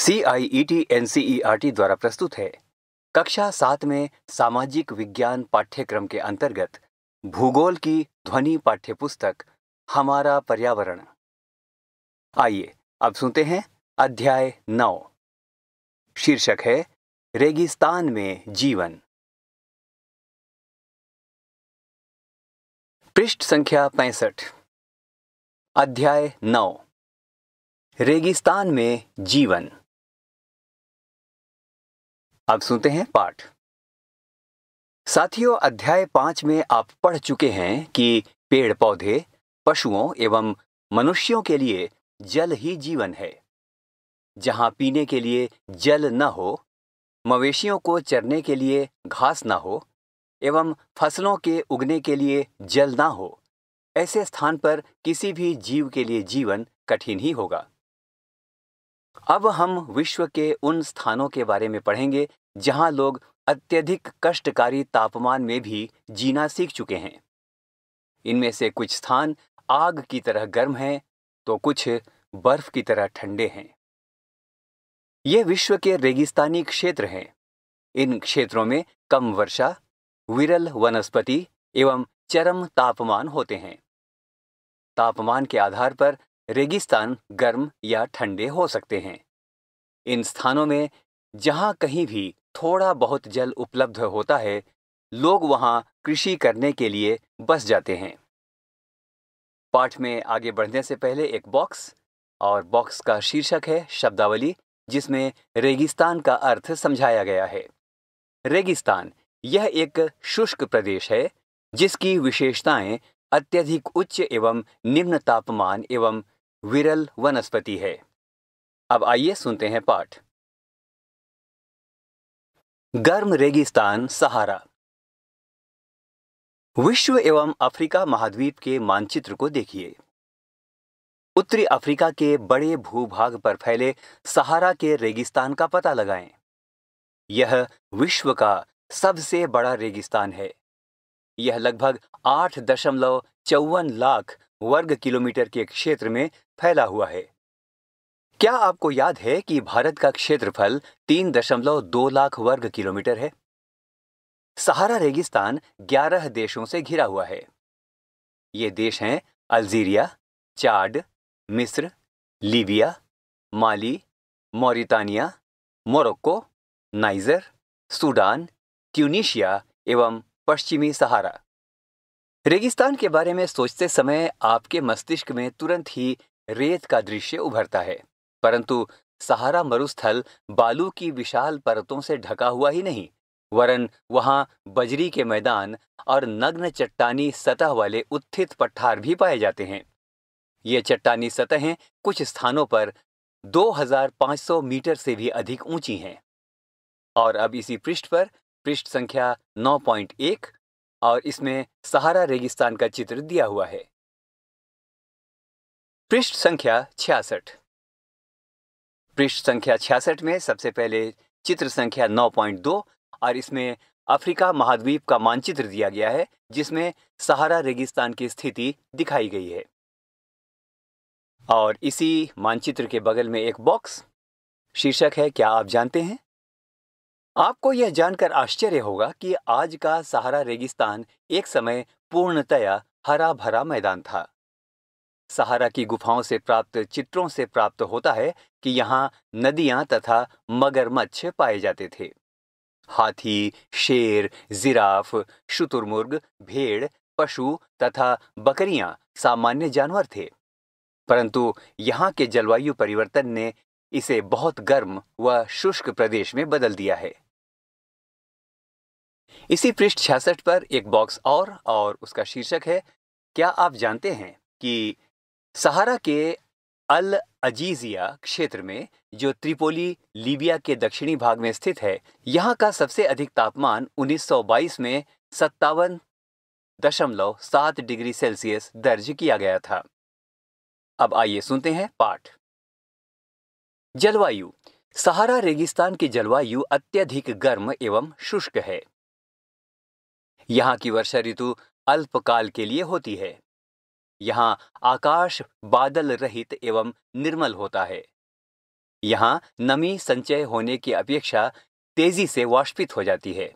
C I E T N C E R T द्वारा प्रस्तुत है कक्षा सात में सामाजिक विज्ञान पाठ्यक्रम के अंतर्गत भूगोल की ध्वनि पाठ्य पुस्तक हमारा पर्यावरण आइए अब सुनते हैं अध्याय नौ शीर्षक है रेगिस्तान में जीवन पृष्ठ संख्या पैंसठ अध्याय नौ रेगिस्तान में जीवन अब सुनते हैं पाठ साथियों अध्याय पांच में आप पढ़ चुके हैं कि पेड़ पौधे पशुओं एवं मनुष्यों के लिए जल ही जीवन है जहां पीने के लिए जल न हो मवेशियों को चरने के लिए घास न हो एवं फसलों के उगने के लिए जल ना हो ऐसे स्थान पर किसी भी जीव के लिए जीवन कठिन ही होगा अब हम विश्व के उन स्थानों के बारे में पढ़ेंगे जहां लोग अत्यधिक कष्टकारी तापमान में भी जीना सीख चुके हैं इनमें से कुछ स्थान आग की तरह गर्म हैं तो कुछ बर्फ की तरह ठंडे हैं ये विश्व के रेगिस्तानी क्षेत्र हैं इन क्षेत्रों में कम वर्षा विरल वनस्पति एवं चरम तापमान होते हैं तापमान के आधार पर रेगिस्तान गर्म या ठंडे हो सकते हैं इन स्थानों में जहाँ कहीं भी थोड़ा बहुत जल उपलब्ध होता है लोग वहाँ कृषि करने के लिए बस जाते हैं पाठ में आगे बढ़ने से पहले एक बॉक्स और बॉक्स का शीर्षक है शब्दावली जिसमें रेगिस्तान का अर्थ समझाया गया है रेगिस्तान यह एक शुष्क प्रदेश है जिसकी विशेषताएं अत्यधिक उच्च एवं निम्न तापमान एवं विरल वनस्पति है अब आइए सुनते हैं पाठ गर्म रेगिस्तान सहारा विश्व एवं अफ्रीका महाद्वीप के मानचित्र को देखिए उत्तरी अफ्रीका के बड़े भूभाग पर फैले सहारा के रेगिस्तान का पता लगाएं। यह विश्व का सबसे बड़ा रेगिस्तान है यह लगभग आठ दशमलव चौवन लाख वर्ग किलोमीटर के क्षेत्र में फैला हुआ है क्या आपको याद है कि भारत का क्षेत्रफल तीन दशमलव दो लाख वर्ग किलोमीटर है सहारा रेगिस्तान ग्यारह देशों से घिरा हुआ है ये देश हैं अल्जीरिया चाड मिस्र Libya Mali Mauritania Morocco Niger Sudan Tunisia एवं पश्चिमी सहारा रेगिस्तान के बारे में सोचते समय आपके मस्तिष्क में तुरंत ही रेत का दृश्य उभरता है परंतु सहारा मरुस्थल बालू की विशाल परतों से ढका हुआ ही नहीं वरन वहां बजरी के मैदान और नग्न चट्टानी सतह वाले उत्थित पठार भी पाए जाते हैं ये चट्टानी सतहें कुछ स्थानों पर 2500 मीटर से भी अधिक ऊंची हैं और अब इसी पृष्ठ पर पृष्ठ संख्या 9.1 और इसमें सहारा रेगिस्तान का चित्र दिया हुआ है पृष्ठ संख्या छियासठ पृष्ठ संख्या छियासठ में सबसे पहले चित्र संख्या 9.2 और इसमें अफ्रीका महाद्वीप का मानचित्र दिया गया है जिसमें सहारा रेगिस्तान की स्थिति दिखाई गई है और इसी मानचित्र के बगल में एक बॉक्स शीर्षक है क्या आप जानते हैं आपको यह जानकर आश्चर्य होगा कि आज का सहारा रेगिस्तान एक समय पूर्णतया हरा भरा मैदान था सहारा की गुफाओं से प्राप्त चित्रों से प्राप्त होता है कि यहाँ नदियां तथा मगरमच्छ पाए जाते थे हाथी शेर जिराफ शुतुरमुर्ग भेड़ पशु तथा बकरियां सामान्य जानवर थे परंतु यहाँ के जलवायु परिवर्तन ने इसे बहुत गर्म व शुष्क प्रदेश में बदल दिया है इसी पृष्ठ छियासठ पर एक बॉक्स और और उसका शीर्षक है क्या आप जानते हैं कि सहारा के अल अजीजिया क्षेत्र में जो त्रिपोली लीबिया के दक्षिणी भाग में स्थित है यहाँ का सबसे अधिक तापमान 1922 में सत्तावन दशमलव सात डिग्री सेल्सियस दर्ज किया गया था अब आइए सुनते हैं पाठ जलवायु सहारा रेगिस्तान की जलवायु अत्यधिक गर्म एवं शुष्क है यहाँ की वर्षा ऋतु अल्पकाल के लिए होती है यहाँ आकाश बादल रहित एवं निर्मल होता है यहाँ नमी संचय होने की अपेक्षा तेजी से वाष्पित हो जाती है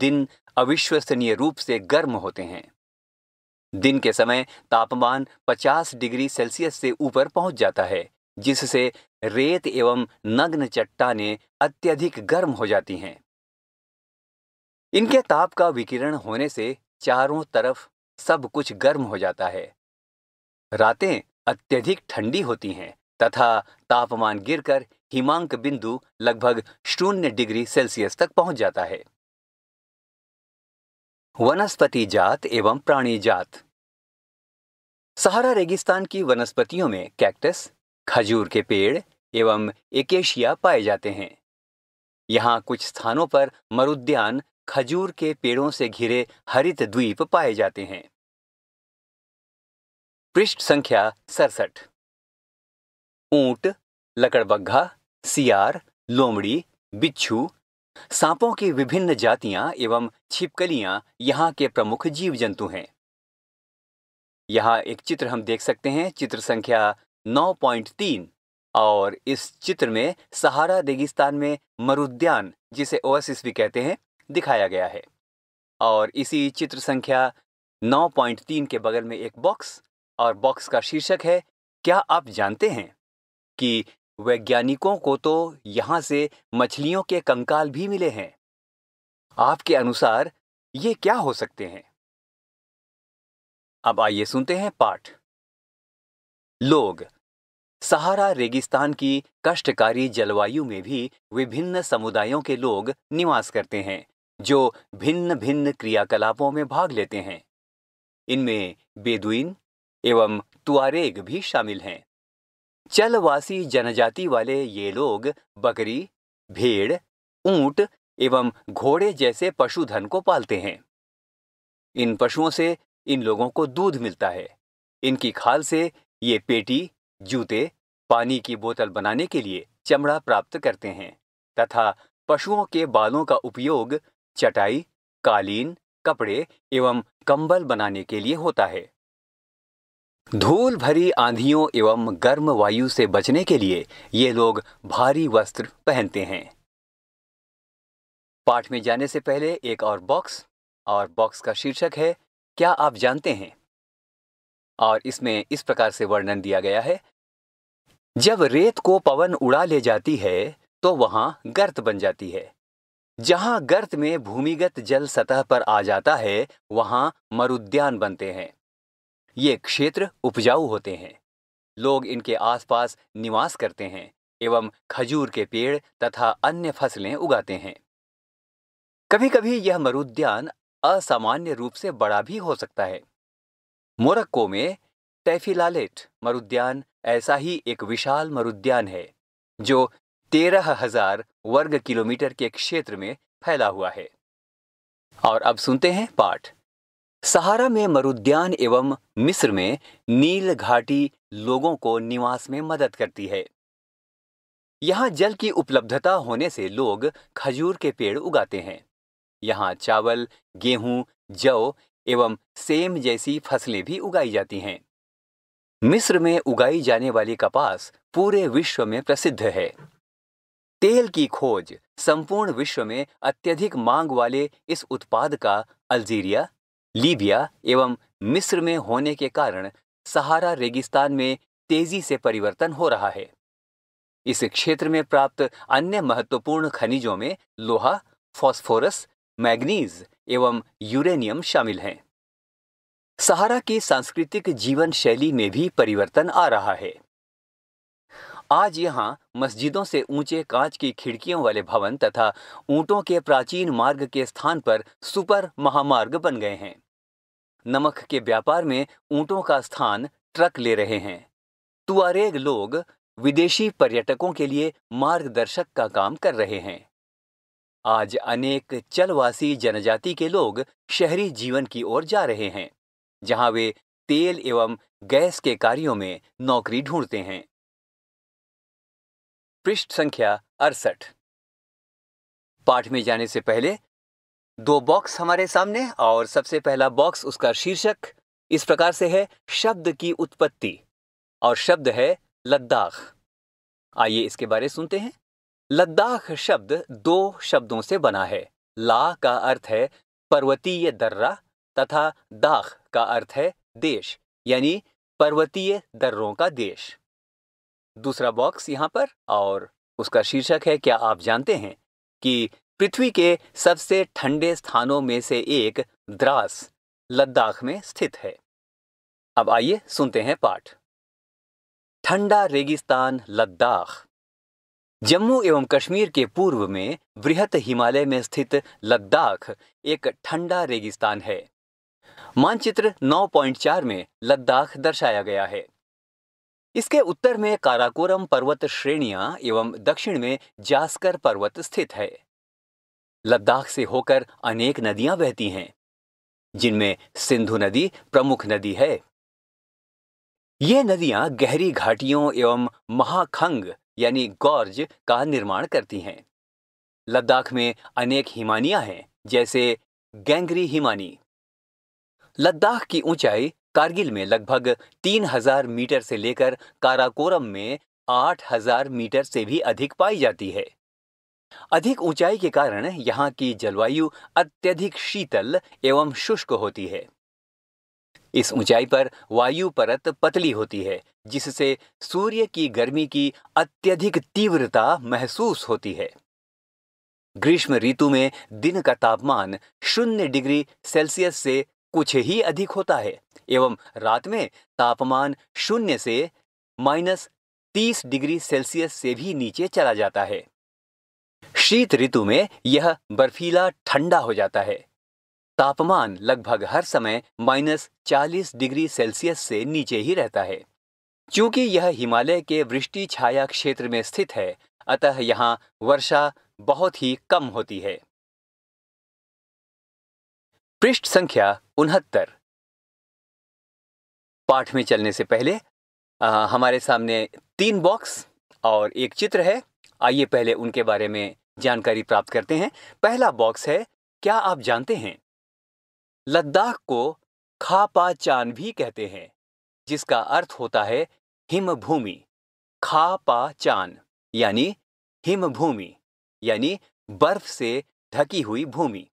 दिन अविश्वसनीय रूप से गर्म होते हैं दिन के समय तापमान 50 डिग्री सेल्सियस से ऊपर पहुंच जाता है जिससे रेत एवं नग्न चट्टाने अत्यधिक गर्म हो जाती हैं इनके ताप का विकिरण होने से चारों तरफ सब कुछ गर्म हो जाता है रातें अत्यधिक ठंडी होती हैं तथा तापमान गिरकर हिमांक बिंदु लगभग शून्य डिग्री सेल्सियस तक पहुंच जाता है वनस्पति जात एवं प्राणी जात सहारा रेगिस्तान की वनस्पतियों में कैक्टस खजूर के पेड़ एवं एकेशिया पाए जाते हैं यहाँ कुछ स्थानों पर मरुद्यान खजूर के पेड़ों से घिरे हरित द्वीप पाए जाते हैं पृष्ठ संख्या सड़सठ ऊंट लकड़बग्घा सियार लोमड़ी बिच्छू सांपों की विभिन्न जातियां एवं छिपकलियां यहाँ के प्रमुख जीव जंतु हैं यहाँ एक चित्र हम देख सकते हैं चित्र संख्या 9.3 और इस चित्र में सहारा रेगिस्तान में मरुद्यान जिसे ओएसिस भी कहते हैं दिखाया गया है और इसी चित्र संख्या 9.3 के बगल में एक बॉक्स और बॉक्स का शीर्षक है क्या आप जानते हैं कि वैज्ञानिकों को तो यहां से मछलियों के कंकाल भी मिले हैं आपके अनुसार ये क्या हो सकते हैं अब आइए सुनते हैं पाठ लोग सहारा रेगिस्तान की कष्टकारी जलवायु में भी विभिन्न समुदायों के लोग निवास करते हैं जो भिन्न भिन्न क्रियाकलापों में भाग लेते हैं इनमें बेदुइन एवं तुआरेग भी शामिल हैं चलवासी जनजाति वाले ये लोग बकरी भेड़ ऊंट एवं घोड़े जैसे पशुधन को पालते हैं इन पशुओं से इन लोगों को दूध मिलता है इनकी खाल से ये पेटी जूते पानी की बोतल बनाने के लिए चमड़ा प्राप्त करते हैं तथा पशुओं के बालों का उपयोग चटाई कालीन कपड़े एवं कंबल बनाने के लिए होता है धूल भरी आंधियों एवं गर्म वायु से बचने के लिए ये लोग भारी वस्त्र पहनते हैं पाठ में जाने से पहले एक और बॉक्स और बॉक्स का शीर्षक है क्या आप जानते हैं और इसमें इस प्रकार से वर्णन दिया गया है जब रेत को पवन उड़ा ले जाती है तो वहां गर्त बन जाती है जहां गर्त में भूमिगत जल सतह पर आ जाता है वहां मरुद्यान बनते हैं ये क्षेत्र उपजाऊ होते हैं लोग इनके आसपास निवास करते हैं एवं खजूर के पेड़ तथा अन्य फसलें उगाते हैं कभी कभी यह मरुद्यान असामान्य रूप से बड़ा भी हो सकता है मोरक्को में टैफिलालेट मरुद्यान ऐसा ही एक विशाल मरुद्यान है जो तेरह हजार वर्ग किलोमीटर के क्षेत्र में फैला हुआ है और अब सुनते हैं पाठ सहारा में मरुद्यान एवं मिस्र में नील घाटी लोगों को निवास में मदद करती है यहाँ जल की उपलब्धता होने से लोग खजूर के पेड़ उगाते हैं यहाँ चावल गेहूं जौ एवं सेम जैसी फसलें भी उगाई जाती हैं मिस्र में उगाई जाने वाली कपास पूरे विश्व में प्रसिद्ध है तेल की खोज संपूर्ण विश्व में अत्यधिक मांग वाले इस उत्पाद का अल्जीरिया लीबिया एवं मिस्र में होने के कारण सहारा रेगिस्तान में तेजी से परिवर्तन हो रहा है इस क्षेत्र में प्राप्त अन्य महत्वपूर्ण खनिजों में लोहा फॉस्फोरस मैग्नीज एवं यूरेनियम शामिल हैं सहारा की सांस्कृतिक जीवन शैली में भी परिवर्तन आ रहा है आज यहाँ मस्जिदों से ऊंचे कांच की खिड़कियों वाले भवन तथा ऊंटों के प्राचीन मार्ग के स्थान पर सुपर महामार्ग बन गए हैं नमक के व्यापार में ऊंटों का स्थान ट्रक ले रहे हैं तुआरेग लोग विदेशी पर्यटकों के लिए मार्गदर्शक का काम कर रहे हैं आज अनेक चलवासी जनजाति के लोग शहरी जीवन की ओर जा रहे हैं जहां वे तेल एवं गैस के कार्यों में नौकरी ढूंढते हैं पृष्ठ संख्या अड़सठ पाठ में जाने से पहले दो बॉक्स हमारे सामने और सबसे पहला बॉक्स उसका शीर्षक इस प्रकार से है शब्द की उत्पत्ति और शब्द है लद्दाख आइए इसके बारे सुनते हैं लद्दाख शब्द दो शब्दों से बना है ला का अर्थ है पर्वतीय दर्रा तथा दाख का अर्थ है देश यानी पर्वतीय दर्रों का देश दूसरा बॉक्स यहाँ पर और उसका शीर्षक है क्या आप जानते हैं कि पृथ्वी के सबसे ठंडे स्थानों में से एक द्रास लद्दाख में स्थित है अब आइए सुनते हैं पाठ ठंडा रेगिस्तान लद्दाख जम्मू एवं कश्मीर के पूर्व में वृहत हिमालय में स्थित लद्दाख एक ठंडा रेगिस्तान है मानचित्र 9.4 में लद्दाख दर्शाया गया है इसके उत्तर में काराकोरम पर्वत श्रेणियां एवं दक्षिण में जास्कर पर्वत स्थित है लद्दाख से होकर अनेक नदियां बहती हैं जिनमें सिंधु नदी प्रमुख नदी है ये नदियां गहरी घाटियों एवं महाखंग यानी गौर्ज का निर्माण करती हैं लद्दाख में अनेक हिमानियां हैं जैसे गैंगरी हिमानी लद्दाख की ऊंचाई कारगिल में लगभग 3000 मीटर से लेकर काराकोरम में 8000 मीटर से भी अधिक पाई जाती है अधिक ऊंचाई के कारण यहाँ की जलवायु अत्यधिक शीतल एवं शुष्क होती है इस ऊंचाई पर वायु परत पतली होती है जिससे सूर्य की गर्मी की अत्यधिक तीव्रता महसूस होती है ग्रीष्म ऋतु में दिन का तापमान शून्य डिग्री सेल्सियस से कुछ ही अधिक होता है एवं रात में तापमान शून्य से माइनस तीस डिग्री सेल्सियस से भी नीचे चला जाता है शीत ऋतु में यह बर्फीला ठंडा हो जाता है तापमान लगभग हर समय माइनस चालीस डिग्री सेल्सियस से नीचे ही रहता है चूंकि यह हिमालय के वृष्टि छाया क्षेत्र में स्थित है अतः यहाँ वर्षा बहुत ही कम होती है पृष्ठ संख्या उनहत्तर पाठ में चलने से पहले आ, हमारे सामने तीन बॉक्स और एक चित्र है आइए पहले उनके बारे में जानकारी प्राप्त करते हैं पहला बॉक्स है क्या आप जानते हैं लद्दाख को खापा चान भी कहते हैं जिसका अर्थ होता है हिमभूमि खा पा चान यानी हिमभूमि यानी बर्फ से ढकी हुई भूमि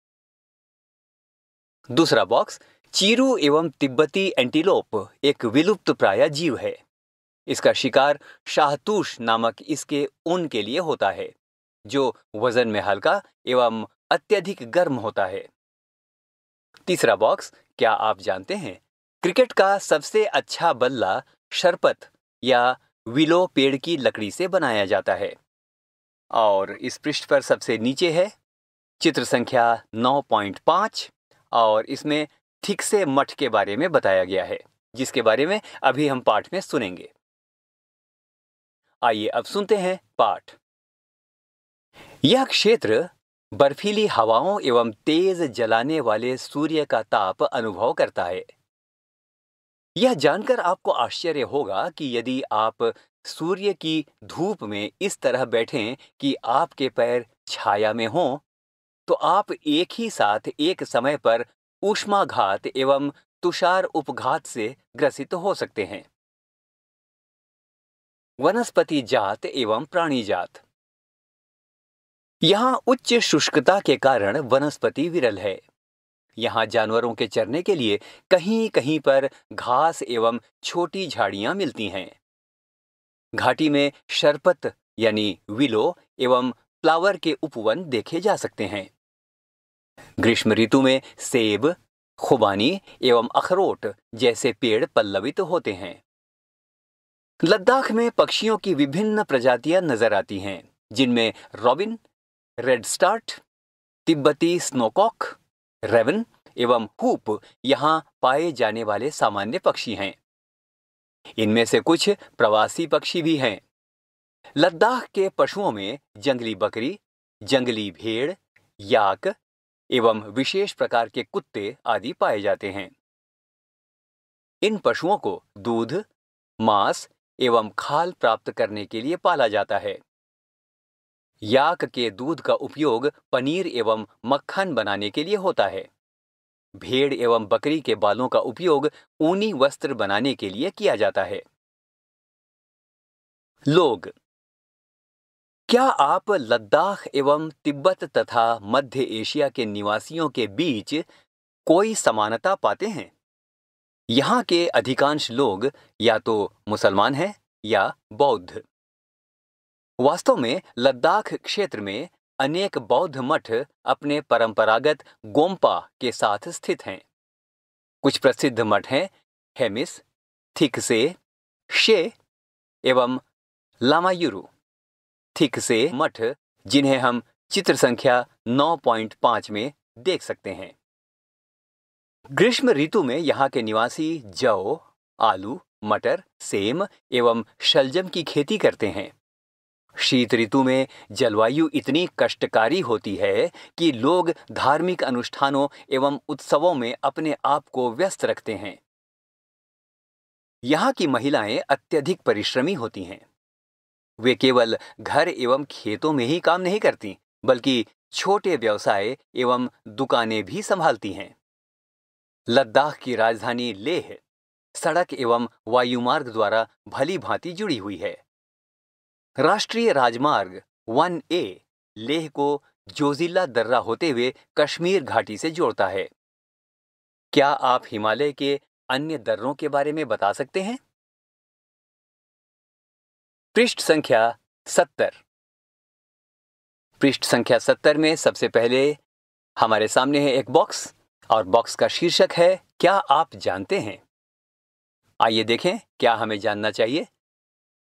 दूसरा बॉक्स चीरू एवं तिब्बती एंटीलोप एक विलुप्त प्राय जीव है इसका शिकार शाहतूश नामक इसके ऊन के लिए होता है जो वजन में हल्का एवं अत्यधिक गर्म होता है तीसरा बॉक्स क्या आप जानते हैं क्रिकेट का सबसे अच्छा बल्ला शरपत या विलो पेड़ की लकड़ी से बनाया जाता है और इस पृष्ठ पर सबसे नीचे है चित्र संख्या 9.5 और इसमें ठीक से मठ के बारे में बताया गया है जिसके बारे में अभी हम पाठ में सुनेंगे आइए अब सुनते हैं पाठ यह क्षेत्र बर्फीली हवाओं एवं तेज जलाने वाले सूर्य का ताप अनुभव करता है यह जानकर आपको आश्चर्य होगा कि यदि आप सूर्य की धूप में इस तरह बैठें कि आपके पैर छाया में हों तो आप एक ही साथ एक समय पर उष्माघात एवं तुषार उपघात से ग्रसित हो सकते हैं वनस्पति जात एवं प्राणी जात यहां उच्च शुष्कता के कारण वनस्पति विरल है यहाँ जानवरों के चरने के लिए कहीं कहीं पर घास एवं छोटी झाड़ियां मिलती हैं घाटी में शरपत यानी विलो एवं फ्लावर के उपवन देखे जा सकते हैं ग्रीष्म ऋतु में सेब खुबानी एवं अखरोट जैसे पेड़ पल्लवित होते हैं लद्दाख में पक्षियों की विभिन्न प्रजातियां नजर आती हैं जिनमें रॉबिन रेड स्टार्ट तिब्बती स्नोकॉक रेवन एवं कूप यहाँ पाए जाने वाले सामान्य पक्षी हैं इनमें से कुछ प्रवासी पक्षी भी हैं लद्दाख के पशुओं में जंगली बकरी जंगली भेड़ याक एवं विशेष प्रकार के कुत्ते आदि पाए जाते हैं इन पशुओं को दूध मांस एवं खाल प्राप्त करने के लिए पाला जाता है याक के दूध का उपयोग पनीर एवं मक्खन बनाने के लिए होता है भेड़ एवं बकरी के बालों का उपयोग ऊनी वस्त्र बनाने के लिए किया जाता है लोग क्या आप लद्दाख एवं तिब्बत तथा मध्य एशिया के निवासियों के बीच कोई समानता पाते हैं यहाँ के अधिकांश लोग या तो मुसलमान हैं या बौद्ध वास्तव में लद्दाख क्षेत्र में अनेक बौद्ध मठ अपने परंपरागत गोम्पा के साथ स्थित हैं कुछ प्रसिद्ध मठ हैं हेमिस थिकसे शे एवं लामायुरु थिकसे मठ जिन्हें हम चित्र संख्या 9.5 में देख सकते हैं ग्रीष्म ऋतु में यहाँ के निवासी जौ आलू मटर सेम एवं शलजम की खेती करते हैं शीत ऋतु में जलवायु इतनी कष्टकारी होती है कि लोग धार्मिक अनुष्ठानों एवं उत्सवों में अपने आप को व्यस्त रखते हैं यहाँ की महिलाएं अत्यधिक परिश्रमी होती हैं वे केवल घर एवं खेतों में ही काम नहीं करती बल्कि छोटे व्यवसाय एवं दुकानें भी संभालती हैं लद्दाख की राजधानी लेह सड़क एवं वायुमार्ग द्वारा भली भांति जुड़ी हुई है राष्ट्रीय राजमार्ग वन ए लेह को जोजिला दर्रा होते हुए कश्मीर घाटी से जोड़ता है क्या आप हिमालय के अन्य दर्रों के बारे में बता सकते हैं पृष्ठ संख्या सत्तर पृष्ठ संख्या सत्तर में सबसे पहले हमारे सामने है एक बॉक्स और बॉक्स का शीर्षक है क्या आप जानते हैं आइए देखें क्या हमें जानना चाहिए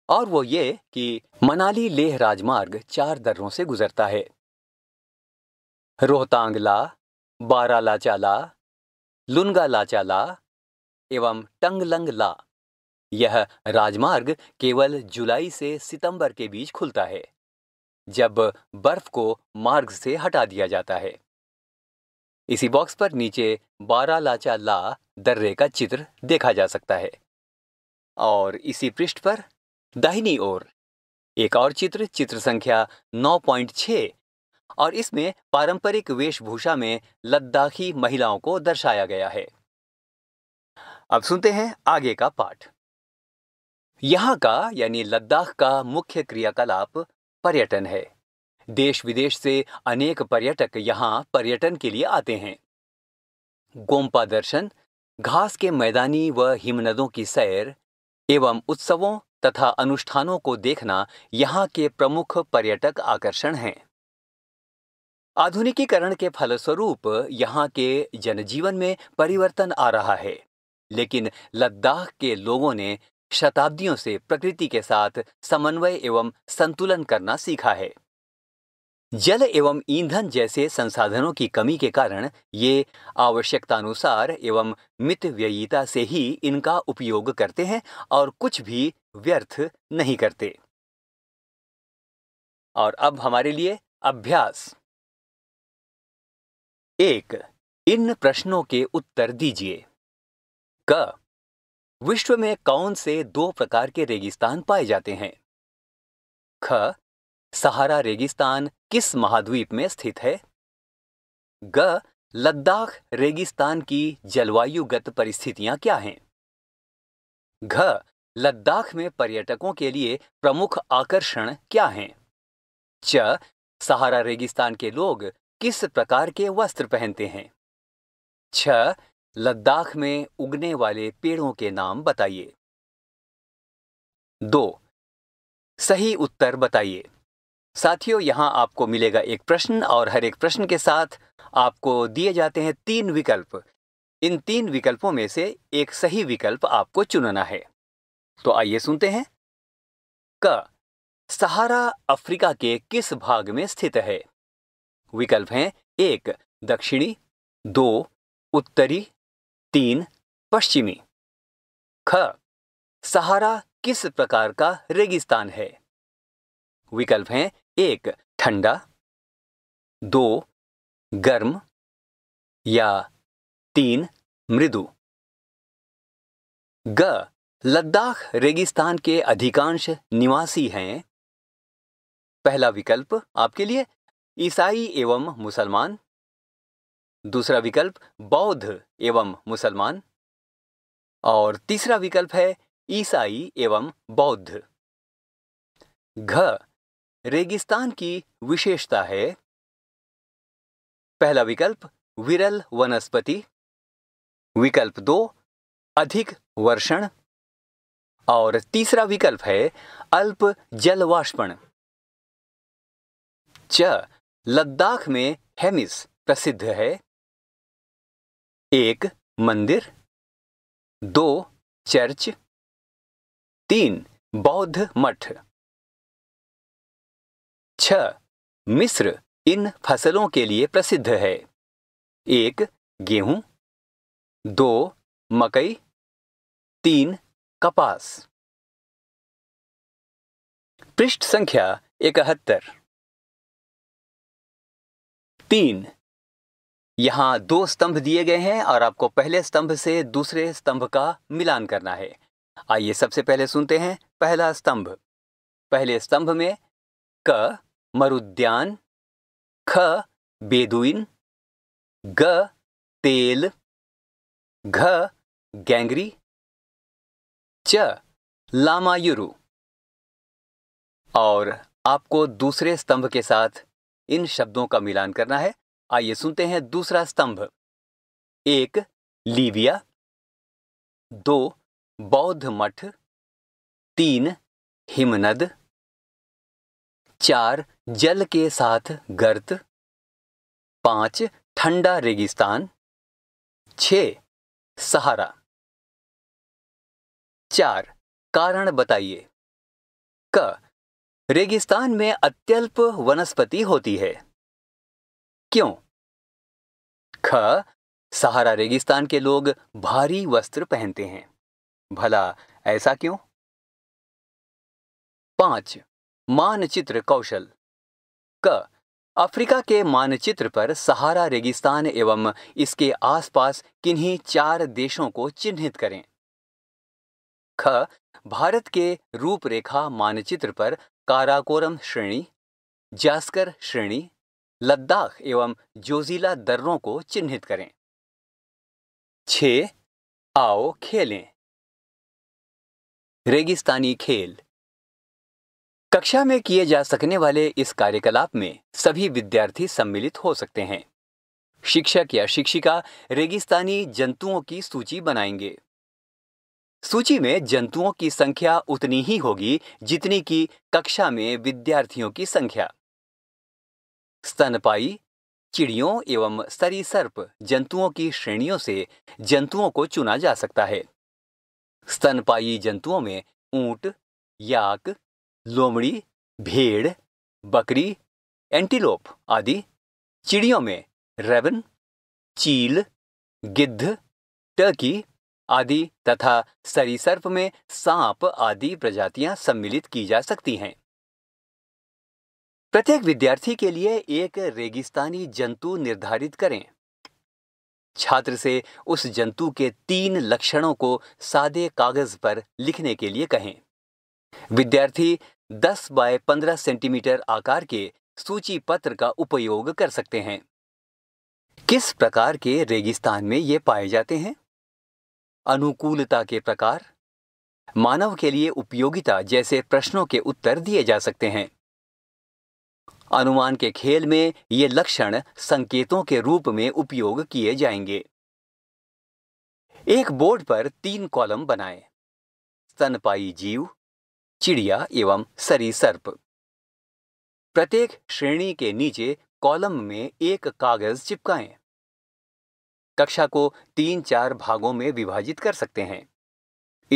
और वो ये कि मनाली लेह राजमार्ग चार दर्रों से गुजरता है रोहतांगला बारा लाचाला लुनगा लाचाला एवं टंगलंग ला यह राजमार्ग केवल जुलाई से सितंबर के बीच खुलता है जब बर्फ को मार्ग से हटा दिया जाता है इसी बॉक्स पर नीचे बारा लाचा ला दर्रे का चित्र देखा जा सकता है और इसी पृष्ठ पर दाहिनी ओर एक और चित्र चित्र संख्या 9.6 और इसमें पारंपरिक वेशभूषा में लद्दाखी महिलाओं को दर्शाया गया है अब सुनते हैं आगे का पाठ यहाँ का यानी लद्दाख का मुख्य क्रियाकलाप पर्यटन है देश विदेश से अनेक पर्यटक यहाँ पर्यटन के लिए आते हैं गोम्पा दर्शन घास के मैदानी व हिमनदों की सैर एवं उत्सवों तथा अनुष्ठानों को देखना यहाँ के प्रमुख पर्यटक आकर्षण हैं आधुनिकीकरण के फलस्वरूप यहाँ के जनजीवन में परिवर्तन आ रहा है लेकिन लद्दाख के लोगों ने शताब्दियों से प्रकृति के साथ समन्वय एवं संतुलन करना सीखा है जल एवं ईंधन जैसे संसाधनों की कमी के कारण ये आवश्यकतानुसार एवं मित व्ययिता से ही इनका उपयोग करते हैं और कुछ भी व्यर्थ नहीं करते और अब हमारे लिए अभ्यास एक इन प्रश्नों के उत्तर दीजिए क विश्व में कौन से दो प्रकार के रेगिस्तान पाए जाते हैं ख सहारा रेगिस्तान किस महाद्वीप में स्थित है ग लद्दाख रेगिस्तान की जलवायुगत परिस्थितियां क्या हैं घ लद्दाख में पर्यटकों के लिए प्रमुख आकर्षण क्या हैं च सहारा रेगिस्तान के लोग किस प्रकार के वस्त्र पहनते हैं छ लद्दाख में उगने वाले पेड़ों के नाम बताइए दो सही उत्तर बताइए साथियों यहां आपको मिलेगा एक प्रश्न और हर एक प्रश्न के साथ आपको दिए जाते हैं तीन विकल्प इन तीन विकल्पों में से एक सही विकल्प आपको चुनना है तो आइए सुनते हैं क सहारा अफ्रीका के किस भाग में स्थित है विकल्प हैं एक दक्षिणी दो उत्तरी तीन पश्चिमी ख सहारा किस प्रकार का रेगिस्तान है विकल्प हैं एक ठंडा दो गर्म या तीन मृदु ग लद्दाख रेगिस्तान के अधिकांश निवासी हैं पहला विकल्प आपके लिए ईसाई एवं मुसलमान दूसरा विकल्प बौद्ध एवं मुसलमान और तीसरा विकल्प है ईसाई एवं बौद्ध घ रेगिस्तान की विशेषता है पहला विकल्प विरल वनस्पति विकल्प दो अधिक वर्षण और तीसरा विकल्प है अल्प जलवाष्पण च लद्दाख में हेमिस प्रसिद्ध है एक मंदिर दो चर्च तीन बौद्ध मठ छ मिस्र इन फसलों के लिए प्रसिद्ध है एक गेहूं दो मकई तीन कपास पृष्ठ संख्या इकहत्तर तीन यहां दो स्तंभ दिए गए हैं और आपको पहले स्तंभ से दूसरे स्तंभ का मिलान करना है आइए सबसे पहले सुनते हैं पहला स्तंभ पहले स्तंभ में क मरुद्यान ख बेदुइन ग तेल घ गैंगरी च लामायुरु और आपको दूसरे स्तंभ के साथ इन शब्दों का मिलान करना है आइए सुनते हैं दूसरा स्तंभ एक लीबिया दो बौद्ध मठ तीन हिमनद चार जल के साथ गर्त पांच ठंडा रेगिस्तान छह सहारा चार कारण बताइए क रेगिस्तान में अत्यल्प वनस्पति होती है क्यों ख सहारा रेगिस्तान के लोग भारी वस्त्र पहनते हैं भला ऐसा क्यों पांच मानचित्र कौशल क अफ्रीका के मानचित्र पर सहारा रेगिस्तान एवं इसके आसपास किन्हीं चार देशों को चिन्हित करें ख भारत के रूपरेखा मानचित्र पर काराकोरम श्रेणी जास्कर श्रेणी लद्दाख एवं जोजिला दर्रों को चिन्हित करें छ आओ खेलें रेगिस्तानी खेल कक्षा में किए जा सकने वाले इस कार्यकलाप में सभी विद्यार्थी सम्मिलित हो सकते हैं शिक्षक या शिक्षिका रेगिस्तानी जंतुओं की सूची बनाएंगे सूची में जंतुओं की संख्या उतनी ही होगी जितनी की कक्षा में विद्यार्थियों की संख्या स्तनपाई चिड़ियों एवं सरीसर्प जंतुओं की श्रेणियों से जंतुओं को चुना जा सकता है स्तनपाई जंतुओं में ऊंट याक लोमड़ी भेड़ बकरी एंटीलोप आदि चिड़ियों में रेबन चील गिद्ध टर्की आदि तथा सरीसर्प में सांप आदि प्रजातियां सम्मिलित की जा सकती हैं प्रत्येक विद्यार्थी के लिए एक रेगिस्तानी जंतु निर्धारित करें छात्र से उस जंतु के तीन लक्षणों को सादे कागज पर लिखने के लिए कहें विद्यार्थी 10 बाय 15 सेंटीमीटर आकार के सूची पत्र का उपयोग कर सकते हैं किस प्रकार के रेगिस्तान में ये पाए जाते हैं अनुकूलता के प्रकार मानव के लिए उपयोगिता जैसे प्रश्नों के उत्तर दिए जा सकते हैं अनुमान के खेल में ये लक्षण संकेतों के रूप में उपयोग किए जाएंगे एक बोर्ड पर तीन कॉलम बनाएं। स्तनपाई जीव चिड़िया एवं सरीसर्प प्रत्येक श्रेणी के नीचे कॉलम में एक कागज चिपकाएं कक्षा को तीन चार भागों में विभाजित कर सकते हैं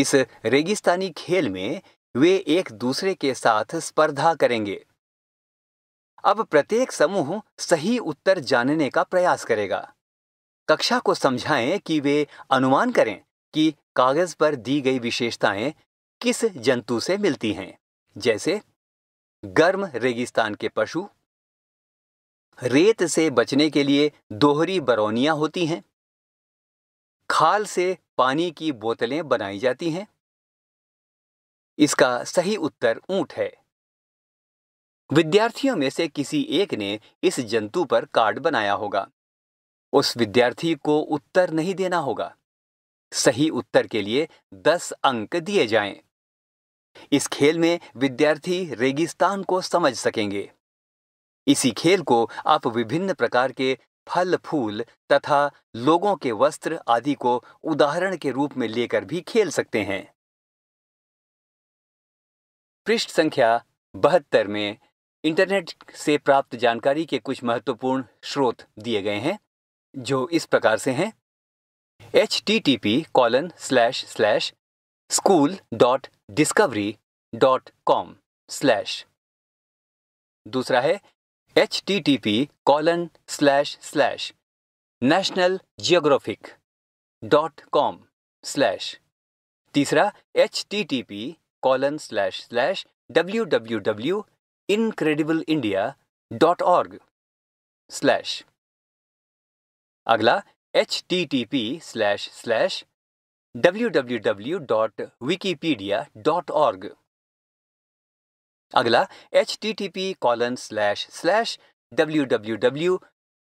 इस रेगिस्तानी खेल में वे एक दूसरे के साथ स्पर्धा करेंगे अब प्रत्येक समूह सही उत्तर जानने का प्रयास करेगा कक्षा को समझाएं कि वे अनुमान करें कि कागज पर दी गई विशेषताएं किस जंतु से मिलती हैं जैसे गर्म रेगिस्तान के पशु रेत से बचने के लिए दोहरी बरौनियां होती हैं खाल से पानी की बोतलें बनाई जाती हैं इसका सही उत्तर ऊंट है विद्यार्थियों में से किसी एक ने इस जंतु पर कार्ड बनाया होगा उस विद्यार्थी को उत्तर नहीं देना होगा सही उत्तर के लिए दस अंक दिए जाएं। इस खेल में विद्यार्थी रेगिस्तान को समझ सकेंगे इसी खेल को आप विभिन्न प्रकार के फल फूल तथा लोगों के वस्त्र आदि को उदाहरण के रूप में लेकर भी खेल सकते हैं पृष्ठ संख्या बहत्तर में इंटरनेट से प्राप्त जानकारी के कुछ महत्वपूर्ण स्रोत दिए गए हैं जो इस प्रकार से हैं H T T P colon slash slash school dot Discovery dot com slash दूसरा है H T T P colon slash slash National Geographic dot com slash तीसरा H T T P colon slash slash W W W Incredible India dot org slash अगला H T T P slash slash W W W dot Wikipedia dot org अगला H T T P colon slash slash W W W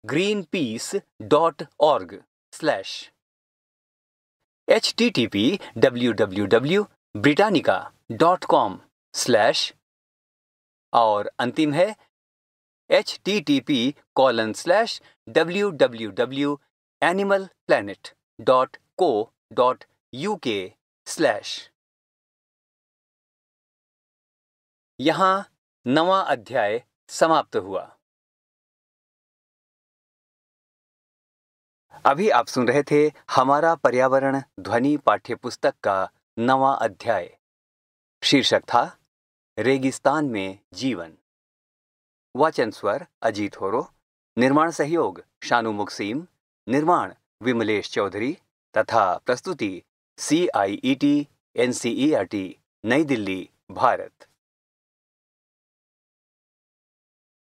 Greenpeace dot org slash H T T P W W W Britannica dot com slash और अंतिम है H T T P colon slash W W W Animal Planet dot co dot U K slash यहाँ नवा अध्याय समाप्त हुआ अभी आप सुन रहे थे हमारा पर्यावरण ध्वनि पाठ्य पुस्तक का नवा अध्याय शीर्षक था रेगिस्तान में जीवन वाचन स्वर अजीत होरो निर्माण सहयोग शानु मुक्सीम निर्माण विमलेश चौधरी तथा प्रस्तुति C I E T N C E R T नई दिल्ली भारत